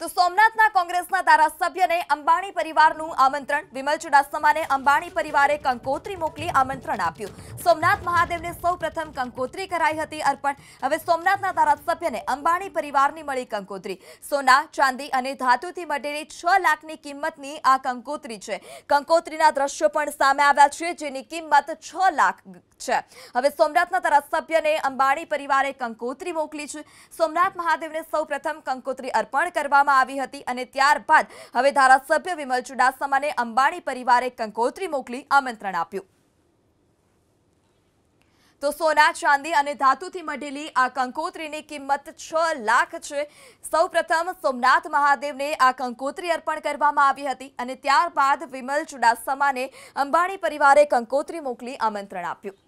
તો સોમનાથના કોંગ્રેસના ધારાસભ્યને અંબાણી પરિવારનું આમંત્રણ વિમલ ચુડાસમાને અંબાણી પરિવારે કંકોત્રી મોકલી આમંત્રણ આપ્યું સોમનાથ મહાદેવને સૌપ્રથમ કંકોત્રી કરાઈ હતી અર્પણ હવે સોમનાથના ધારાસભ્યને અંબાણી પરિવારની મળી કંકોત્રી સોના ચાંદી અને ધાતુથી મળેલી છ લાખની કિંમતની આ કંકોત્રી છે કંકોત્રીના દ્રશ્યો પણ સામે આવ્યા છે જેની કિંમત છ લાખ છે હવે સોમનાથના ધારાસભ્યને અંબાણી પરિવારે કંકોત્રી મોકલી છે સોમનાથ મહાદેવને સૌપ્રથમ કંકોત્રી અર્પણ કરવા કરવામાં આવી હતી અને ત્યારબાદ હવે ધારાસભ્ય વિમલ ચુડાસમાને અંબાણી પરિવારે કંકોત્રી મોકલી આમંત્રણ આપ્યું તો સોના ચાંદી અને ધાતુથી મઢેલી આ કંકોત્રીની કિંમત છ લાખ છે સૌપ્રથમ સોમનાથ મહાદેવને આ કંકોત્રી અર્પણ કરવામાં આવી હતી અને ત્યારબાદ વિમલ ચુડાસમાને અંબાણી પરિવારે કંકોત્રી મોકલી આમંત્રણ આપ્યું